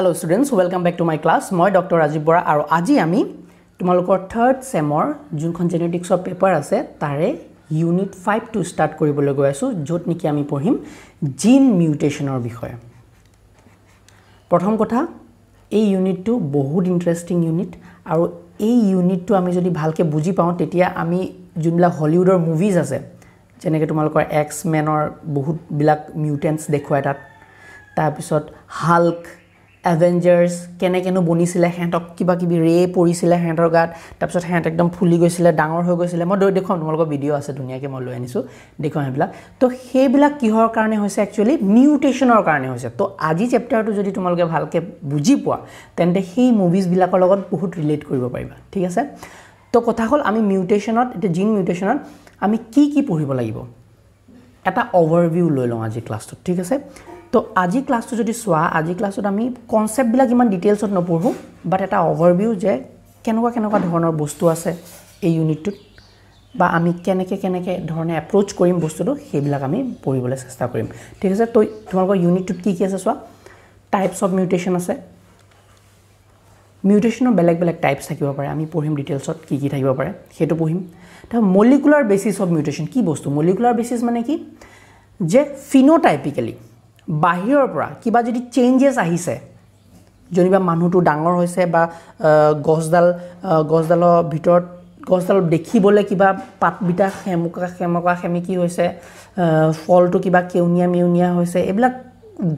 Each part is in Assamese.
Hello' students welcome back to my class মই ডক্টৰ ৰাজীৱ বৰা আৰু আজি আমি তোমালোকৰ থাৰ্ড ছেমৰ যোনখন জেনেটিক্সৰ পেপাৰ আছে তাৰে ইউনিট ফাইভটো ষ্টাৰ্ট কৰিবলৈ গৈ আছোঁ য'ত নেকি আমি পঢ়িম জিন মিউটেশ্যনৰ বিষয়ে প্ৰথম কথা এই ইউনিটটো বহুত ইণ্টাৰেষ্টিং ইউনিট আৰু এই ইউনিটটো আমি যদি ভালকৈ বুজি পাওঁ তেতিয়া আমি যোনবিলাক হলিউডৰ মুভিজ আছে যেনেকৈ তোমালোকৰ এক্স মেনৰ বহুতবিলাক মিউটেণ্টছ দেখুৱায় তাত তাৰপিছত হাল্ক এভেঞ্জাৰ্ছ কেনেকেনো বনিছিলে সিহঁতক কিবা কিবি ৰে পৰিছিলে সিহঁতৰ গাত তাৰপিছত সিহঁত একদম ফুলি গৈছিলে ডাঙৰ হৈ গৈছিলে মই দেখুৱাম তোমালোকৰ ভিডিঅ' আছে ধুনীয়াকৈ মই লৈ আনিছোঁ দেখুৱাম সেইবিলাক তো সেইবিলাক কিহৰ কাৰণে হৈছে একচুৱেলি মিউটেশ্যনৰ কাৰণে হৈছে তো আজি চেপ্টাৰটো যদি তোমালোকে ভালকৈ বুজি পোৱা তেন্তে সেই মুভিজবিলাকৰ লগত বহুত ৰিলেট কৰিব পাৰিবা ঠিক আছে তো কথা হ'ল আমি মিউটেশ্যনত এতিয়া জিন মিউটেশ্যনত আমি কি কি পঢ়িব লাগিব এটা অভাৰভিউ লৈ লওঁ আজি ক্লাছটোত ঠিক আছে তো আজি ক্লাছটো যদি চোৱা আজি ক্লাছত আমি কনচেপ্টবিলাক ইমান ডিটেইলছত নপঢ়োঁ বাট এটা অভাৰভিউ যে কেনেকুৱা কেনেকুৱা ধৰণৰ বস্তু আছে এই ইউনিটটোত বা আমি কেনেকৈ কেনেকৈ ধৰণে এপ্ৰ'চ কৰিম বস্তুটো সেইবিলাক আমি পঢ়িবলৈ চেষ্টা কৰিম ঠিক আছে তই তোমালোকৰ ইউনিটটোত কি কি আছে চোৱা টাইপছ অফ মিউটেশ্যন আছে মিউটেশ্যনৰ বেলেগ বেলেগ টাইপছ থাকিব পাৰে আমি পঢ়িম ডিটেইলছত কি কি থাকিব পাৰে সেইটো পঢ়িম তাৰ মলিকুলাৰ বেচিছ অফ মিউটেশ্যন কি বস্তু মলিকুলাৰ বেচিছ মানে কি যে ফিনোটাইপিকেলি বাহিৰৰ পৰা কিবা যদি চেঞ্জেছ আহিছে যেনিবা মানুহটো ডাঙৰ হৈছে বা গছডাল গছডালৰ ভিতৰত গছডাল দেখিবলৈ কিবা পাতবিটা সেমুকা সেমকা সেমেকি হৈছে ফলটো কিবা কেউনীয়া মেউনীয়া হৈছে এইবিলাক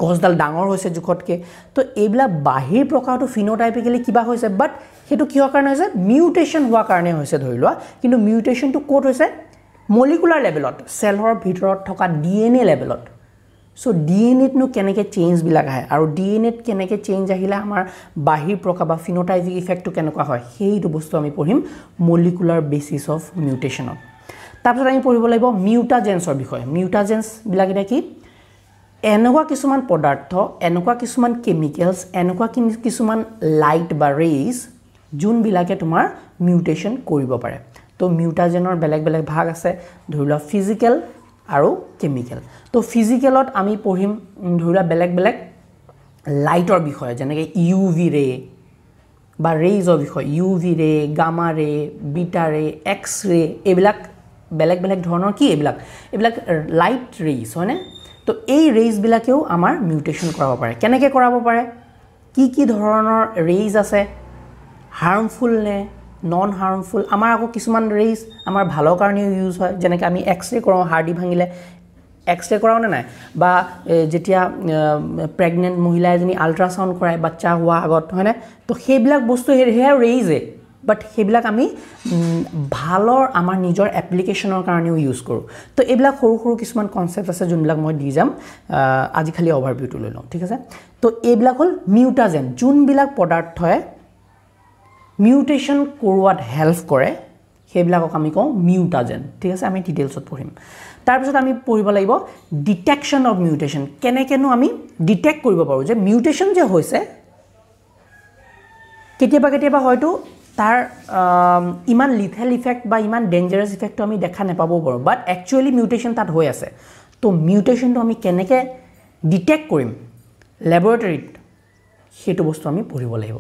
গছডাল ডাঙৰ হৈছে জোখতকৈ তো এইবিলাক বাহিৰ প্ৰকাৰটো ফিনোটাইপিকেলি কিবা হৈছে বাট সেইটো কিহৰ কাৰণে হৈছে মিউটেশ্যন হোৱাৰ কাৰণে হৈছে ধৰি লোৱা কিন্তু মিউটেশ্যনটো ক'ত হৈছে মলিকুলাৰ লেভেলত চেলৰ ভিতৰত থকা ডি এন এ লেভেলত চ' ডি এন এত নো কেনেকৈ চেঞ্জবিলাক আহে আৰু ডি এন এত কেনেকৈ চেঞ্জ আহিলে আমাৰ বাহিৰ প্ৰকাশ বা ফিনটাইজিং ইফেক্টটো কেনেকুৱা হয় সেইটো বস্তু আমি পঢ়িম মলিকুলাৰ বেচিছ অফ মিউটেশ্যনত তাৰপিছত আমি পঢ়িব লাগিব মিউটাজেন্সৰ বিষয়ে মিউটাজেন্সবিলাক এতিয়া কি এনেকুৱা কিছুমান পদাৰ্থ এনেকুৱা কিছুমান কেমিকেলছ এনেকুৱা কিছুমান লাইট বা ৰেইজ যোনবিলাকে তোমাৰ মিউটেশ্যন কৰিব পাৰে তো মিউটাজেনৰ বেলেগ বেলেগ ভাগ আছে ধৰি লোৱা ফিজিকেল আৰু কেমিকেল তো ফিজিকেলত আমি পঢ়িম ধৰি লোৱা বেলেগ বেলেগ লাইটৰ বিষয়ে যেনেকৈ ইউ ভি ৰে বা ৰেইজৰ বিষয়ে U V ray gamma ray beta ray X ray এইবিলাক বেলেগ বেলেগ ধৰণৰ কি এইবিলাক এইবিলাক লাইট ৰেইজ হয়নে তো এই ৰেইজবিলাকেও আমাৰ মিউটেশ্যন কৰাব পাৰে কেনেকৈ কৰাব পাৰে কি কি ধৰণৰ ৰেইজ আছে হাৰ্মফুল নে নন হাৰ্মফুল আমাৰ আকৌ কিছুমান ৰেইজ আমাৰ ভালৰ কাৰণেও ইউজ হয় যেনেকৈ আমি এক্সৰে কৰোঁ হাৰ্ডি ভাঙিলে এক্সৰে কৰাওঁ নে নাই বা যেতিয়া প্ৰেগনেণ্ট মহিলা এজনী আল্ট্ৰাচাউণ্ড কৰায় বাচ্চা হোৱা আগত হয়নে তো সেইবিলাক বস্তু সেয়া ৰেইজে বাট সেইবিলাক আমি ভালৰ আমাৰ নিজৰ এপ্লিকেশ্যনৰ কাৰণেও ইউজ কৰোঁ তো এইবিলাক সৰু সৰু কিছুমান কনচেপ্ট আছে যোনবিলাক মই দি যাম আজিকালি অভাৰভিউটো লৈ লওঁ ঠিক আছে তো এইবিলাক হ'ল মিউটাজেন যোনবিলাক পদাৰ্থই মিউটেশ্যন কৰোৱাত হেল্প কৰে সেইবিলাকক আমি কওঁ মিউটাজেন ঠিক আছে আমি ডিটেইলছত পঢ়িম তাৰপিছত আমি পঢ়িব লাগিব ডিটেকশ্যন অফ মিউটেশ্যন কেনেকৈনো আমি ডিটেক্ট কৰিব পাৰোঁ যে মিউটেশ্যন যে হৈছে কেতিয়াবা কেতিয়াবা হয়তো তাৰ ইমান লিথেল ইফেক্ট বা ইমান ডেঞ্জাৰাছ ইফেক্টটো আমি দেখা নাপাবও পাৰোঁ বাট একচুৱেলি মিউটেশ্যন তাত হৈ আছে তো মিউটেশ্যনটো আমি কেনেকৈ ডিটেক্ট কৰিম লেবৰেটৰীত সেইটো বস্তু আমি পঢ়িব লাগিব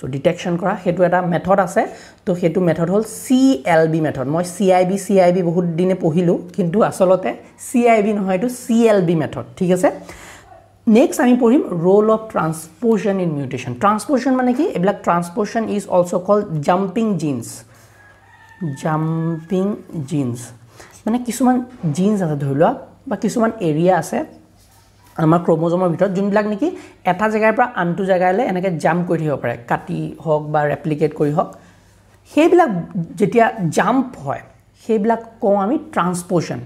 চ' ডিটেকশ্যন কৰা সেইটো এটা মেথড আছে ত' সেইটো মেথড হ'ল চি এল বি মেথড মই C I B C I B বহুত দিনে পঢ়িলোঁ কিন্তু আচলতে চি আই বি নহয় এইটো চি এল বি মেথড ঠিক আছে নেক্সট আমি পঢ়িম role of transposon in mutation transposon মানে কি এইবিলাক transposon is also' call jumping genes jumping genes মানে কিছুমান জিন্স আছে ধৰি লোৱা বা কিছুমান এৰিয়া আছে আমাৰ ক্ৰমজমৰ ভিতৰত যোনবিলাক নেকি এটা জেগাৰ পৰা আনটো জেগালৈ এনেকৈ জাম্প কৰি থাকিব পাৰে কাটি হওক বা ৰেপ্লিকেট কৰি হওক সেইবিলাক যেতিয়া জাম্প হয় সেইবিলাক কওঁ আমি ট্ৰান্সপ'ৰ্চন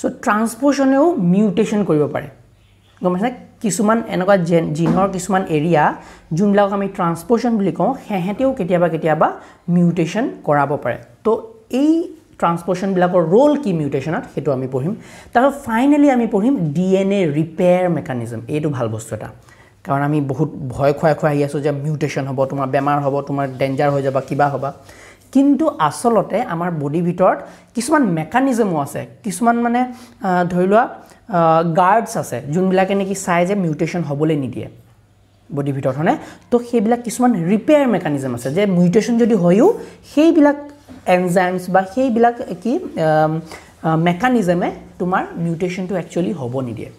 চ' ট্ৰান্সপ'ৰ্চনেও মিউটেশ্যন কৰিব পাৰে গম পাইছেনে কিছুমান এনেকুৱা জেন জিনৰ কিছুমান এৰিয়া যোনবিলাকক আমি ট্ৰান্সপ'ৰ্চন বুলি কওঁ সিহঁতেও কেতিয়াবা কেতিয়াবা মিউটেশ্যন কৰাব পাৰে ত' এই ট্ৰান্সপৰশ্যনবিলাকৰ ৰ'ল কি মিউটেশ্যনত সেইটো আমি পঢ়িম তাৰপিছত ফাইনেলি আমি পঢ়িম D N A repair mechanism এইটো ভাল বস্তু এটা কাৰণ আমি বহুত ভয় খুৱাই খুৱাই আহি আছোঁ যে মিউটেশ্যন হ'ব তোমাৰ বেমাৰ হ'ব তোমাৰ ডেঞ্জাৰ হৈ যাবা কিবা হ'বা কিন্তু আচলতে আমাৰ বডীৰ ভিতৰত কিছুমান মেকানিজমো আছে কিছুমান মানে ধৰি লোৱা গাৰ্ডছ আছে যোনবিলাকে নেকি চাই যে মিউটেশ্যন হ'বলৈ নিদিয়ে বডীৰ ভিতৰত হ'নে ত' সেইবিলাক কিছুমান ৰিপেয়াৰ মেকানিজম আছে যে মিউটেশ্যন যদি হয়ো সেইবিলাক এনজাইমছ বা সেইবিলাক কি মেকানিজমে তোমাৰ মিউটেশ্যনটো একচুৱেলি হ'ব নিদিয়ে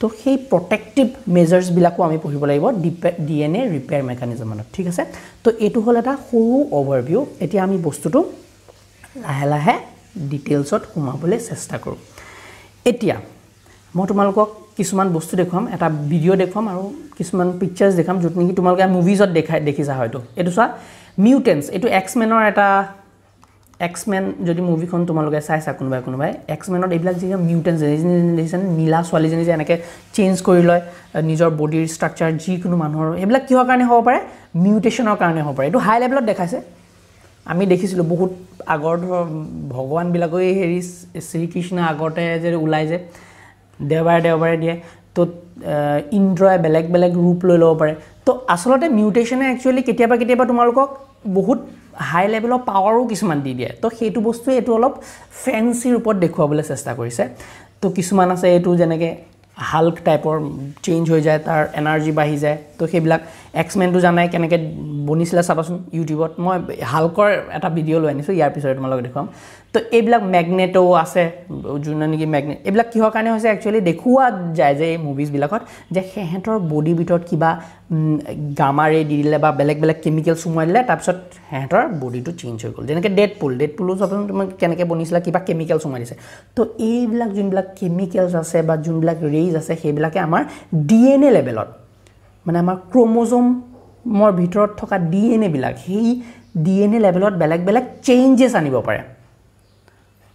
তো সেই প্ৰটেক্টিভ মেজাৰ্ছবিলাকো আমি পঢ়িব লাগিব deeply D N A repair মেকানিজমত ঠিক আছে তো এইটো হ'ল এটা সৰু অভাৰভিউ এতিয়া আমি বস্তুটো লাহে লাহে ডিটেইলছত সোমাবলৈ চেষ্টা কৰোঁ এতিয়া মই তোমালোকক কিছুমান বস্তু দেখুৱাম এটা ভিডিঅ' দেখুৱাম আৰু কিছুমান পিকচাৰ্ছ দেখাম য'ত নেকি তোমালোকে মুভিজত দেখাই দেখিছা হয়তো এইটো চোৱা মিউটেঞ্চ এইটো এক্সমেনৰ এটা এক্সমেন যদি মুভিখন তোমালোকে চাইছা কোনোবাই কোনোবাই এক্সমেনত এইবিলাক যি মিউটেঞ্চ দেখিছানে নীলা ছোৱালীজনী যে এনেকৈ চেঞ্জ কৰি লয় নিজৰ বডিৰ ষ্ট্ৰাকচাৰ যিকোনো মানুহৰ সেইবিলাক কিহৰ কাৰণে হ'ব পাৰে মিউটেশ্যনৰ কাৰণে হ'ব পাৰে এইটো হাই লেভেলত দেখাইছে আমি দেখিছিলোঁ বহুত আগৰ ধৰ ভগৱানবিলাকৰেই হেৰি শ্ৰীকৃষ্ণ আগতে যে ওলাই যে দেওবাৰে দেওবাৰে দিয়ে ত' ইন্দ্ৰই বেলেগ বেলেগ ৰূপ লৈ ল'ব পাৰে তো আচলতে মিউটেশ্যনে একচুৱেলি কেতিয়াবা কেতিয়াবা তোমালোকক বহুত হাই লেভেলৰ পাৱাৰো কিছুমান দি দিয়ে তো সেইটো বস্তুৱে এইটো অলপ ফেঞ্চি ৰূপত দেখুৱাবলৈ চেষ্টা কৰিছে তো কিছুমান আছে এইটো যেনেকৈ হাল্ক টাইপৰ চেঞ্জ হৈ যায় তাৰ এনাৰ্জি বাঢ়ি যায় তো সেইবিলাক এক্সমেনটো জানাই কেনেকৈ বনিছিলে চাবাচোন ইউটিউবত মই হাল্কৰ এটা ভিডিঅ' লৈ আনিছোঁ ইয়াৰ পিছতে তোমালোকে দেখুৱাম তো এইবিলাক মেগনেটো আছে যোন নেকি মেগনেট এইবিলাক কিহৰ কাৰণে হৈছে একচুৱেলি দেখুওৱা যায় যে এই মুভিজবিলাকত যে সিহঁতৰ বডিৰ ভিতৰত কিবা গামাৰে দি দিলে বা বেলেগ বেলেগ কেমিকেল সোমোৱাই দিলে তাৰপিছত সিহঁতৰ বডিটো চেঞ্জ হৈ গ'ল যেনেকৈ ডেড পুল ডেড পুলো চব কেনেকৈ বনিছিলে কিবা কেমিকেল সোমাই দিছে তো এইবিলাক যোনবিলাক কেমিকেলছ আছে বা যোনবিলাক ৰেইজ আছে সেইবিলাকে আমাৰ ডি এন এ লেভেলত মানে আমাৰ ক্ৰমজমৰ ভিতৰত থকা ডি এন এবিলাক সেই ডি এন এ লেভেলত বেলেগ বেলেগ চেইঞ্জেছ আনিব পাৰে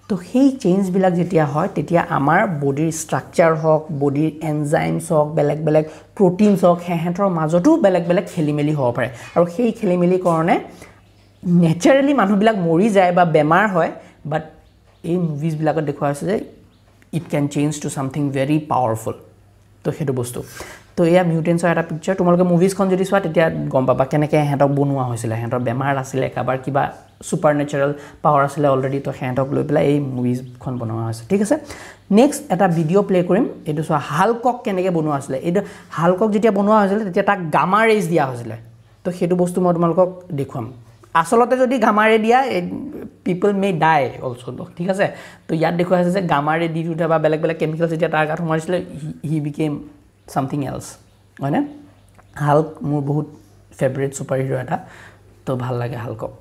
তো সেই চেঞ্জবিলাক যেতিয়া হয় তেতিয়া আমাৰ বডিৰ ষ্ট্ৰাকচাৰ হওক বডিৰ এনজাইমছ হওক বেলেগ বেলেগ প্ৰটিনছ হওক সিহঁতৰ মাজতো বেলেগ বেলেগ খেলি মেলি হ'ব পাৰে আৰু সেই খেলি মেলি কাৰণে নেচাৰেলি মানুহবিলাক মৰি যায় বা বেমাৰ হয় বাট এই মুভিজবিলাকত দেখুৱা হৈছে যে it can change to something very powerful তো সেইটো বস্তু তো এয়া মিউটেঞ্চৰ এটা পিকচাৰ তোমালোকে মুভিজখন যদি চোৱা তেতিয়া গম পাবা কেনেকৈ সিহঁতক বনোৱা হৈছিলে সিহঁতৰ বেমাৰ আছিলে কাৰোবাৰ কিবা ছুপাৰ নেচাৰেল পাৱাৰ আছিলে অলৰেডি তো সিহঁতক লৈ পেলাই এই মুভিখন বনোৱা হৈছে ঠিক আছে নেক্সট এটা ভিডিঅ' প্লে' কৰিম এইটো চোৱা হালকক কেনেকৈ বনোৱা হৈছিলে এইটো হালকক যেতিয়া বনোৱা হৈছিলে তেতিয়া তাক গামা ৰেজ দিয়া হৈছিলে তো সেইটো বস্তু মই তোমালোকক দেখুৱাম আচলতে যদি গামাৰে দিয়া পিপল মে ডাই অলছ' দক ঠিক আছে তো ইয়াত দেখুৱাই আছে যে গামাৰে দি দিওঁতে বা বেলেগ বেলেগ কেমিকেলছ যেতিয়া তাৰ গাত সোমাইছিলে হি বিকেম ছামথিং এলছ হয়নে হাল্ক মোৰ বহুত ফেভৰেট ছুপাৰ হিৰো এটা তো ভাল লাগে হাল্কক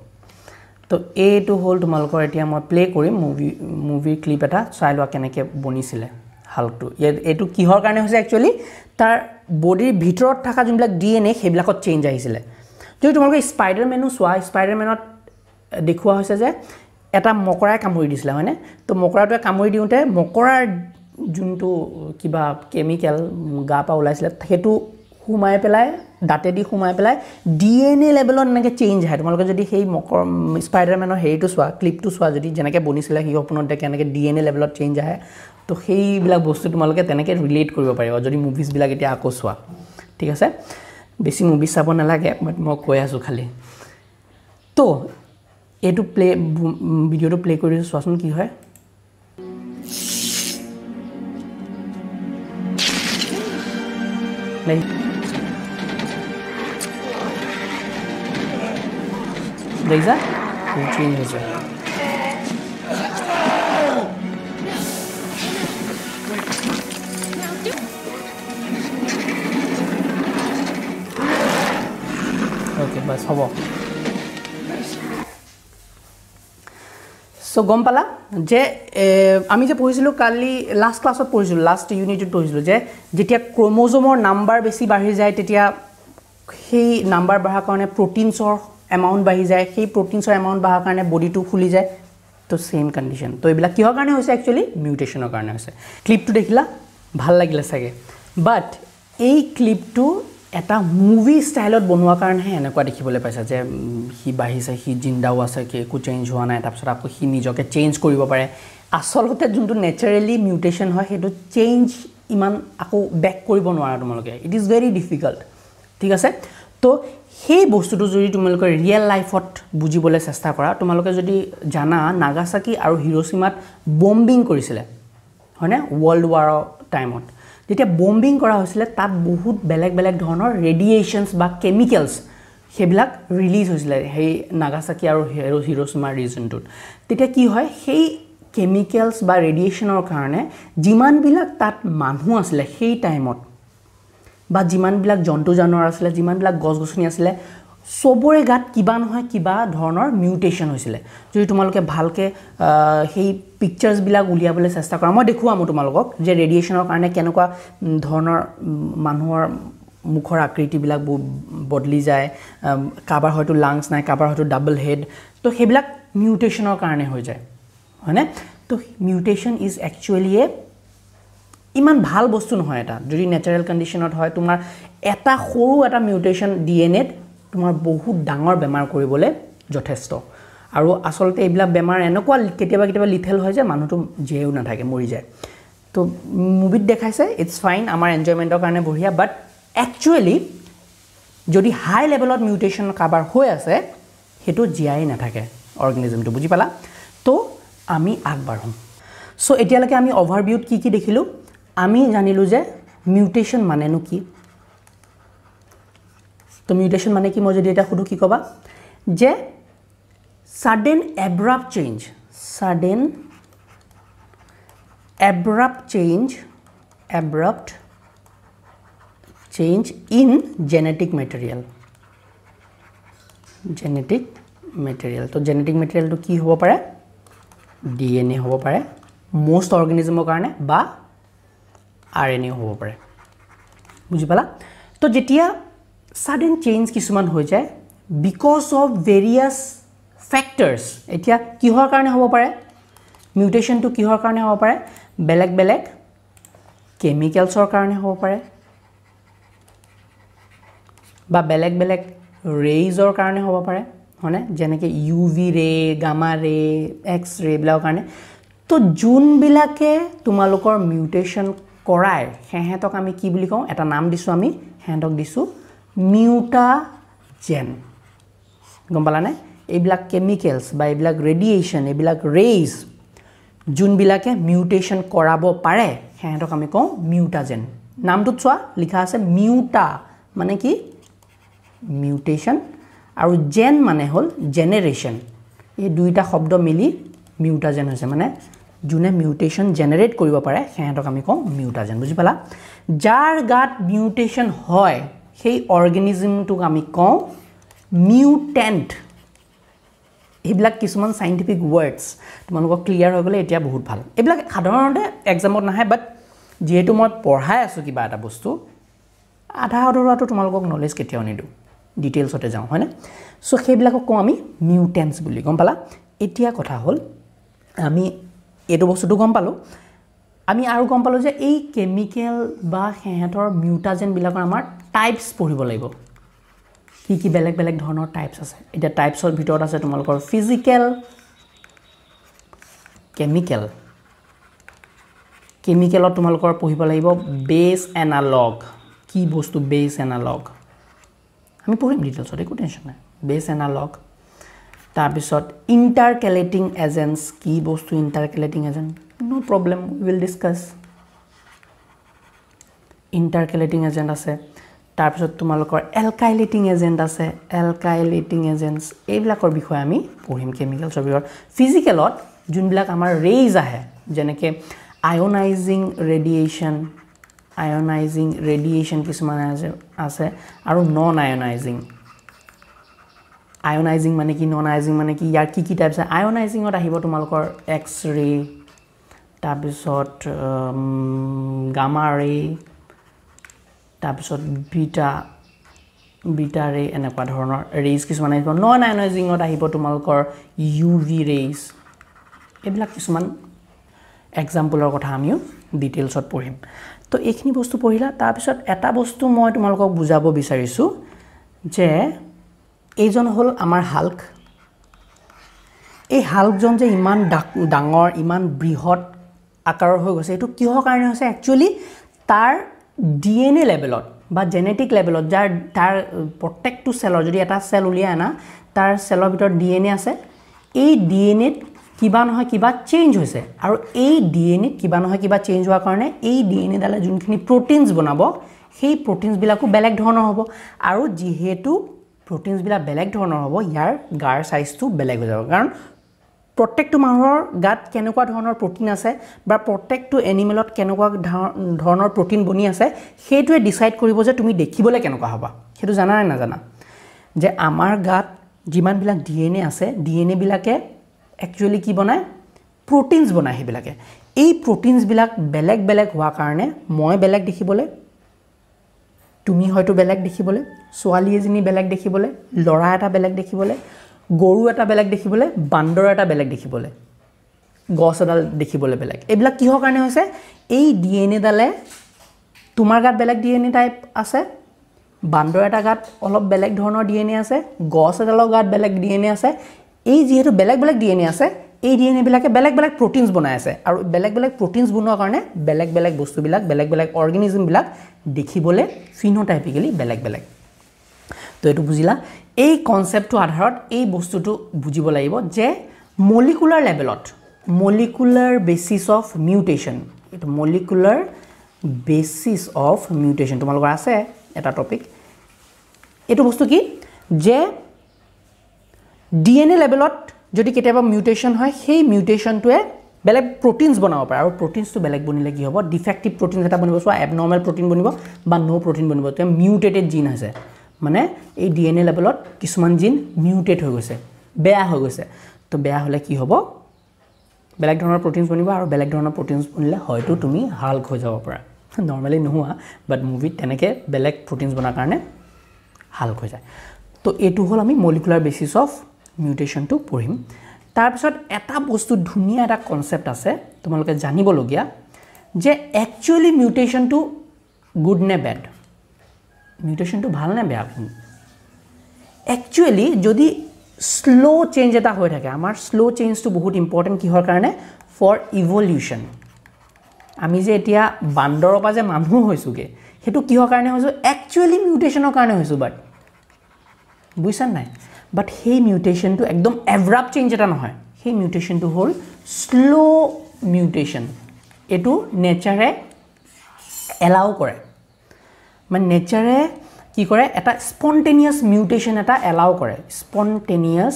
তো এইটো হ'ল তোমালোকৰ এতিয়া মই প্লে' কৰিম মুভি মুভিৰ ক্লিপ এটা চাই লোৱা কেনেকৈ বনিছিলে হাল্কটো এইটো কিহৰ কাৰণে হৈছে একচুৱেলি তাৰ বডীৰ ভিতৰত থকা যোনবিলাক ডি এন এ সেইবিলাকত চেঞ্জ আহিছিলে যদি তোমালোকে মেনো চোৱা স্পাইডাৰমেনত দেখুওৱা হৈছে যে এটা মকৰাই কামুৰি দিছিলে হয়নে তো মকৰাটোৱে কামুৰি দিওঁতে মকৰাৰ যোনটো কিবা কেমিকেল গা পৰা ওলাইছিলে সেইটো সোমাই পেলাই দাঁতেদি সোমাই পেলাই ডি এন এ লেভেলত এনেকৈ চেঞ্জ আহে তোমালোকে যদি সেই মকৰ স্পাইডাৰমেনৰ হেৰিটো চোৱা ক্লিপটো চোৱা যদি যেনেকৈ বনিছিলে সি সপোনত দেখে এনেকৈ ডি এন এ লেভেলত চেঞ্জ আহে তো সেইবিলাক বস্তু তোমালোকে তেনেকৈ ৰিলেট কৰিব পাৰিব যদি মুভিজবিলাক এতিয়া আকৌ চোৱা ঠিক আছে বেছি মুভি চাব নালাগে বাট মই কৈ আছোঁ খালী তো এইটো প্লে ভিডিঅ'টো প্লে' কৰিছোঁ চোৱাচোন কি হয় Thank you. 레이저? 일주인 레이저. 오케이, 빨리 서버. So, গম পালা যে আমি যে পঢ়িছিলোঁ কালি লাষ্ট ক্লাছত পঢ়িছিলোঁ লাষ্ট ইউনিটত পঢ়িছিলোঁ যে যেতিয়া ক্ৰমজমৰ নাম্বাৰ বেছি বাঢ়ি যায় তেতিয়া সেই নাম্বাৰ বঢ়াৰ কাৰণে প্ৰটিনছৰ এমাউণ্ট বাঢ়ি যায় সেই প্ৰটিনছৰ এমাউণ্ট বঢ়াৰ কাৰণে বডিটো ফুলি যায় তো ছেইম কণ্ডিশ্যন তো এইবিলাক কিহৰ কাৰণে হৈছে একচুৱেলি মিউটেশ্যনৰ কাৰণে হৈছে ক্লিপটো দেখিলা ভাল লাগিলে চাগে বাট এই ক্লিপটো এটা মুভি ষ্টাইলত বনোৱাৰ কাৰণেহে এনেকুৱা দেখিবলৈ পাইছে যে সি বাঢ়িছে সি জিন্দাও আছে কি একো চেঞ্জ হোৱা নাই তাৰপিছত আকৌ সি নিজকে চেঞ্জ কৰিব পাৰে আচলতে যোনটো নেচাৰেলি মিউটেশ্যন হয় সেইটো চেঞ্জ ইমান আকৌ বেক কৰিব নোৱাৰা তোমালোকে ইট ইজ ভেৰি ডিফিকাল্ট ঠিক আছে তো সেই বস্তুটো যদি তোমালোকে ৰিয়েল লাইফত বুজিবলৈ চেষ্টা কৰা তোমালোকে যদি জানা নাগাচাকি আৰু হিৰচিমাত বম্বিং কৰিছিলে হয়নে ৱৰ্ল্ড ৱাৰৰ টাইমত যেতিয়া বম্বিং কৰা হৈছিলে তাত বহুত বেলেগ বেলেগ ধৰণৰ ৰেডিয়েশ্যনছ বা কেমিকেলছ সেইবিলাক ৰিলিজ হৈছিলে সেই নাগাচাকি আৰু হিৰচিমাৰ ৰিজনটোত তেতিয়া কি হয় সেই কেমিকেলছ বা ৰেডিয়েশ্যনৰ কাৰণে যিমানবিলাক তাত মানুহ আছিলে সেই টাইমত বা যিমানবিলাক জন্তু জানোৱাৰ আছিলে যিমানবিলাক গছ গছনি আছিলে চবৰে গাত কিবা নহয় কিবা ধৰণৰ মিউটেশ্যন হৈছিলে যদি তোমালোকে ভালকৈ সেই পিকচাৰ্ছবিলাক উলিয়াবলৈ চেষ্টা কৰা মই দেখুৱাম তোমালোকক যে ৰেডিয়েশ্যনৰ কাৰণে কেনেকুৱা ধৰণৰ মানুহৰ মুখৰ আকৃতিবিলাক বদলি যায় কাৰোবাৰ হয়তো লাংছ নাই কাৰোবাৰ হয়তো ডাবল হেড তো সেইবিলাক মিউটেশ্যনৰ কাৰণে হৈ যায় হয়নে তো মিউটেশ্যন ইজ একচুৱেলিয়ে ইমান ভাল বস্তু নহয় এটা যদি নেচাৰেল কণ্ডিশ্যনত হয় তোমাৰ এটা সৰু এটা মিউটেশ্যন ডি এন এত তোমাৰ বহুত ডাঙৰ বেমাৰ কৰিবলৈ যথেষ্ট আৰু আচলতে এইবিলাক বেমাৰ এনেকুৱা কেতিয়াবা কেতিয়াবা লিথেল হয় যে মানুহটো জীয়াইও নাথাকে মৰি যায় তো মুভিত দেখাইছে ইটছ ফাইন আমাৰ এনজয়মেণ্টৰ কাৰণে বঢ়িয়া বাট একচুৱেলি যদি হাই লেভেলত মিউটেশ্যন কাৰোবাৰ হৈ আছে সেইটো জীয়াই নাথাকে অৰ্গেনিজমটো বুজি পালা তো আমি আগবাঢ়োঁ চ' এতিয়ালৈকে আমি অভাৰভিউত কি কি দেখিলোঁ আমি জানিলু যে মিউটেশন মানে নুকি তো মিউটেশন মানে কি মই যদি এটা কুকু কি কবা যে sudden abrupt change sudden abrupt change abrupt change in genetic material genetic material তো জেনেটিক ম্যাটেরিয়াল কি হবো পারে ডিএনএ হবো পারে মোস্ট অর্গানিজম কারণে বা আৰ এন এ হব পাৰে বুজি পালা তো যেতিয়া ছাডেন চেঞ্জ কিছুমান হৈ যায় বিকজ অফ ভেৰিয়াছ ফেক্টৰছ এতিয়া কিহৰ কাৰণে হ'ব পাৰে মিউটেশ্যনটো কিহৰ কাৰণে হ'ব পাৰে বেলেগ বেলেগ কেমিকেলছৰ কাৰণে হ'ব পাৰে বা বেলেগ বেলেগ ৰেইজৰ কাৰণে হ'ব পাৰে হয়নে যেনেকৈ U V ray gamma ray X ray এইবিলাকৰ কাৰণে তো যোনবিলাকে তোমালোকৰ মিউটেশ্যন কৰাই সিহঁতক আমি কি বুলি কওঁ এটা নাম দিছোঁ আমি সিহঁতক দিছোঁ মিউটা জেন গম পালানে এইবিলাক কেমিকেলছ বা এইবিলাক ৰেডিয়েশ্যন এইবিলাক ৰেইজ যোনবিলাকে মিউটেশ্যন কৰাব পাৰে সিহঁতক আমি কওঁ মিউটা মিউটাজেন নামটোত চোৱা লিখা আছে মিউটা মানে কি মিউটেশ্যন আৰু জেন মানে হ'ল জেনেৰেশ্যন এই দুয়োটা শব্দ মিলি মিউটা মিউটাজেন হৈছে মানে যোনে মিউটেশ্যন জেনেৰেট কৰিব পাৰে সিহঁতক আমি কওঁ মিউটাজেন বুজি পালা যাৰ গাত মিউটেশ্যন হয় সেই অৰ্গেনিজিমটোক আমি কওঁ মিউটেণ্ট এইবিলাক কিছুমান চাইণ্টিফিক ৱৰ্ডছ তোমালোকক ক্লিয়াৰ হৈ গ'লে এতিয়া বহুত ভাল এইবিলাক সাধাৰণতে এক্সামত নাহে বাট যিহেতু মই পঢ়াই আছোঁ কিবা এটা বস্তু আধা আধৰুৱাটো তোমালোকক নলেজ কেতিয়াও নিদিওঁ ডিটেইলছতে যাওঁ হয়নে চ' সেইবিলাকক কওঁ আমি মিউটেণ্টছ বুলি গম পালা এতিয়া কথা হ'ল আমি এইটো বস্তুটো গম পালোঁ আমি আৰু গম পালোঁ যে এই কেমিকেল বা সিহঁতৰ মিউটাজেনবিলাকৰ আমাৰ টাইপছ পঢ়িব লাগিব কি কি বেলেগ বেলেগ ধৰণৰ টাইপছ আছে এতিয়া টাইপছৰ ভিতৰত আছে তোমালোকৰ ফিজিকেল কেমিকেল কেমিকেলত তোমালোকৰ পঢ়িব লাগিব বেছ এনালগ কি বস্তু বেছ এনালগ আমি পঢ়িম ডিটেইলছত একো টেনশ্যন নাই বেছ এনালগ তাৰপিছত ইণ্টাৰকেলেটিং এজেঞ্চ কি বস্তু intercalating agent no' problem we will discuss intercalating agent আছে তাৰপিছত তোমালোকৰ এলকাইলেটিং এজেণ্ট আছে এলকাইলেটিং এজেঞ্চ এইবিলাকৰ বিষয়ে আমি পঢ়িম কেমিকেল ছবিৰ ফিজিকেলত যোনবিলাক আমাৰ ৰেইজ আহে যেনেকৈ আয়নাইজিং ৰেডিয়েশ্যন আয়নাইজিং ৰেডিয়েশ্যন কিছুমান আছে আৰু নন আয়নাইজিং আয়নাইজিং মানে কি নন আয়নাইজিং মানে কি ইয়াৰ কি কি টাইপ আছে আয়নাইজিঙত আহিব তোমালোকৰ এক্স ৰে' তাৰপিছত গামা ৰে তাৰপিছত বিটা বিটা ৰে এনেকুৱা ধৰণৰ ৰেইজ কিছুমান আহিব নন আয়নাইজিঙত আহিব তোমালোকৰ ইউ ভি ৰেইজ এইবিলাক কিছুমান এক্সাম্পলৰ কথা আমিও ডিটেইলছত পঢ়িম তো এইখিনি বস্তু পঢ়িলা তাৰপিছত এটা বস্তু মই তোমালোকক বুজাব বিচাৰিছোঁ যে এইজন হ'ল আমাৰ হাল্ক এই হাল্কজন যে ইমান ডা ডাঙৰ ইমান বৃহৎ আকাৰৰ হৈ গৈছে এইটো কিহৰ কাৰণে হৈছে একচুৱেলি তাৰ ডি এন এ লেভেলত বা জেনেটিক লেভেলত যাৰ তাৰ প্ৰত্যেকটো চেলৰ যদি এটা চেল উলিয়াই অনা তাৰ চেলৰ ভিতৰত ডি এন এ আছে এই ডি এন এত কিবা নহয় কিবা চেঞ্জ হৈছে আৰু এই ডি এন এত কিবা নহয় কিবা চেঞ্জ হোৱাৰ কাৰণে এই ডি এন এডালে যোনখিনি প্ৰটিনছ বনাব সেই প্ৰটিনছবিলাকো বেলেগ ধৰণৰ হ'ব আৰু যিহেতু প্ৰটিনছবিলাক বেলেগ ধৰণৰ হ'ব ইয়াৰ গাৰ চাইজটো বেলেগ হৈ যাব কাৰণ প্ৰত্যেকটো মানুহৰ গাত কেনেকুৱা ধৰণৰ প্ৰটিন আছে বা প্ৰত্যেকটো এনিমেলত কেনেকুৱা ধৰণৰ প্ৰটিন বনি আছে সেইটোৱে ডিচাইড কৰিব যে তুমি দেখিবলৈ কেনেকুৱা হ'বা সেইটো জানানে নাজানা যে আমাৰ গাত যিমানবিলাক ডি এন এ আছে ডি এন এবিলাকে একচুৱেলি কি বনায় প্ৰটিনছ বনায় সেইবিলাকে এই প্ৰটিনছবিলাক বেলেগ বেলেগ হোৱা কাৰণে মই বেলেগ দেখিবলৈ তুমি হয়তো বেলেগ দেখিবলৈ ছোৱালী এজনী বেলেগ দেখিবলৈ ল'ৰা এটা বেলেগ দেখিবলৈ গৰু এটা বেলেগ দেখিবলৈ বান্দৰ এটা বেলেগ দেখিবলৈ গছ এডাল দেখিবলৈ বেলেগ এইবিলাক কিহৰ কাৰণে হৈছে এই ডি এন এডালে তোমাৰ গাত বেলেগ ডি এন এ টাইপ আছে বান্দৰ এটা গাত অলপ বেলেগ ধৰণৰ ডি এন এ আছে গছ এডালৰ গাত বেলেগ ডি এন এ আছে এই যিহেতু বেলেগ বেলেগ ডি এন এ আছে এই ডি এন এবিলাকে বেলেগ বেলেগ প্ৰটিনছ বনাই আছে আৰু বেলেগ বেলেগ প্ৰটিনছ বনোৱাৰ কাৰণে বেলেগ বেলেগ বস্তুবিলাক বেলেগ বেলেগ অৰ্গেনিজমবিলাক দেখিবলৈ ফিনোটাইপিকেলি বেলেগ বেলেগ তো এইটো বুজিলা এই কনচেপ্টটোৰ আধাৰত এই বস্তুটো বুজিব লাগিব যে মলিকুলাৰ লেভেলত মলিকুলাৰ বেচিছ অফ মিউটেশ্যন এইটো মলিকুলাৰ বেচিছ অফ মিউটেশ্যন তোমালোকৰ আছে এটা টপিক এইটো বস্তু কি যে ডি এন এ লেভেলত যদি কেতিয়াবা মিউটেশ্যন হয় সেই মিউটেশ্যনটোৱে বেলেগ প্ৰটিনছ বনাব পাৰে আৰু প্ৰটিনছটো বেলেগ বনিলে কি হ'ব ডিফেক্টিভ প্ৰটিনছ এটা বনিব চোৱা এবনৰ্মেল প্ৰটিন বনিব বা ন' প্ৰটিন বনিব তো মিউটেটেড জিন আছে মানে এই ডি এন এ লেভেলত কিছুমান জিন মিউটেট হৈ গৈছে বেয়া হৈ গৈছে তো বেয়া হ'লে কি হ'ব বেলেগ ধৰণৰ প্ৰটিনছ বনিব আৰু বেলেগ ধৰণৰ প্ৰটিনছ বনিলে হয়তো তুমি হাল হৈ যাব পাৰা নৰ্মেলি নোহোৱা বাট মুভিত তেনেকৈ বেলেগ প্ৰটিনছ বনাৰ কাৰণে হাল হৈ যায় তো এইটো হ'ল আমি মলিকুলাৰ বেচিছ অফ মিউটেশ্যনটো পঢ়িম তাৰপিছত এটা বস্তু ধুনীয়া এটা কনচেপ্ট আছে তোমালোকে জানিবলগীয়া যে একচুৱেলি মিউটেশ্যনটো গুড নে বেড মিউটেশ্যনটো ভাল নে বেয়া একচুৱেলি যদি শ্ল' চেঞ্জ এটা হৈ থাকে আমাৰ শ্ল' চেঞ্জটো বহুত ইম্পৰ্টেণ্ট কিহৰ কাৰণে ফৰ ইভল্যুশ্যন আমি যে এতিয়া বান্দৰৰ পৰা যে মানুহ হৈছোগৈ সেইটো কিহৰ কাৰণে হৈছোঁ একচুৱেলি মিউটেশ্যনৰ কাৰণে হৈছোঁ বাট বুজিছা নাই বাট সেই মিউটেশ্যনটো একদম এভৰাপ চেঞ্জ এটা নহয় সেই মিউটেশ্যনটো হ'ল শ্ল' মিউটেশ্যন এইটো নেচাৰে এলাও কৰে মানে নেচাৰে কি কৰে এটা স্পনটেনিয়াছ মিউটেশ্যন এটা এলাউ কৰে স্পনটেনিয়াছ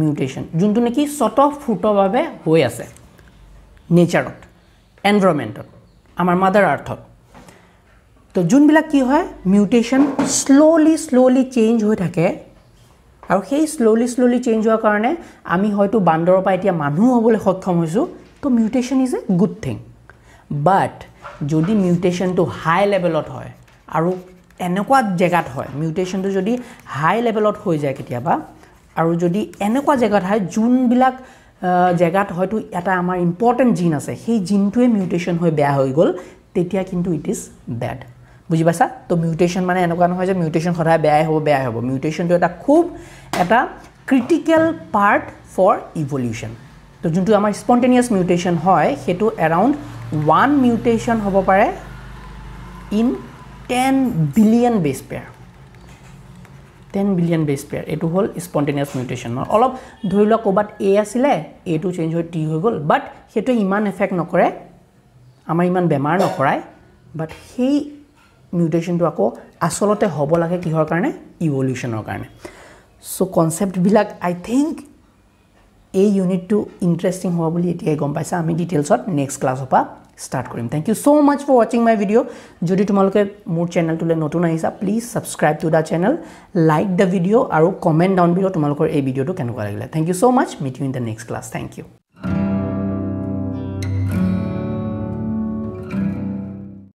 মিউটেশ্যন যোনটো নেকি স্বতঃফুটভাৱে হৈ আছে নেচাৰত এনভাইৰমেণ্টত আমাৰ মাডাৰ আৰ্থত তো যোনবিলাক কি হয় মিউটেশ্যন শ্ল'লি শ্ল'লি চেঞ্জ হৈ থাকে আৰু সেই শ্ল'লি শ্ল'লি চেঞ্জ হোৱাৰ কাৰণে আমি হয়তো বান্দৰৰ পৰা এতিয়া মানুহ হ'বলৈ সক্ষম হৈছোঁ তো mutation is a good thing but যদি মিউটেশ্যনটো হাই লেভেলত হয় আৰু এনেকুৱা জেগাত হয় মিউটেশ্যনটো যদি হাই লেভেলত হৈ যায় কেতিয়াবা আৰু যদি এনেকুৱা জেগাত হয় যোনবিলাক জেগাত হয়তো এটা আমাৰ ইম্পৰ্টেণ্ট জিন আছে সেই জিনটোৱে মিউটেশ্যন হৈ বেয়া হৈ গ'ল তেতিয়া কিন্তু ইট ইজ বেড বুজি পাইছা তো মিউটেশ্যন মানে এনেকুৱা নহয় যে মিউটেশ্যন সদায় বেয়াই হ'ব বেয়াই হ'ব মিউটেশ্যনটো এটা খুব এটা ক্ৰিটিকেল পাৰ্ট ফৰ ইভলিউশ্যন তো যোনটো আমাৰ স্পণ্টেনিয়াছ মিউটেশ্যন হয় সেইটো এৰাউণ্ড ওৱান মিউটেশ্যন হ'ব পাৰে in ten billion base pair ten billion base pair এইটো হ'ল স্পণ্টেনিয়াছ মিউটেশ্যন অলপ ধৰি লোৱা ক'ৰবাত এ আছিলে এটো চেঞ্জ হৈ টি হৈ গ'ল বাট সেইটোৱে ইমান এফেক্ট নকৰে আমাৰ ইমান বেমাৰ নকৰায় বাট সেই মিউটেশ্যনটো আকৌ আচলতে হ'ব লাগে কিহৰ কাৰণে ইভলিউশ্যনৰ কাৰণে চ' কনচেপ্টবিলাক আই থিংক এই ইউনিটটো ইণ্টাৰেষ্টিং হ'ব বুলি এতিয়াই গম পাইছা আমি ডিটেইলছত নেক্সট ক্লাছৰ পৰা ষ্টাৰ্ট কৰিম thank you so' much for ৱাচিং মাই ভিডিঅ' যদি তোমালোকে মোৰ চেনেলটোলৈ নতুন আহিছা please subscribe to the channel like the video' আৰু কমেণ্ট ডাউন বিলো তোমালোকৰ এই ভিডিঅ'টো কেনেকুৱা লাগিলে thank you so' much meet you in the next class thank U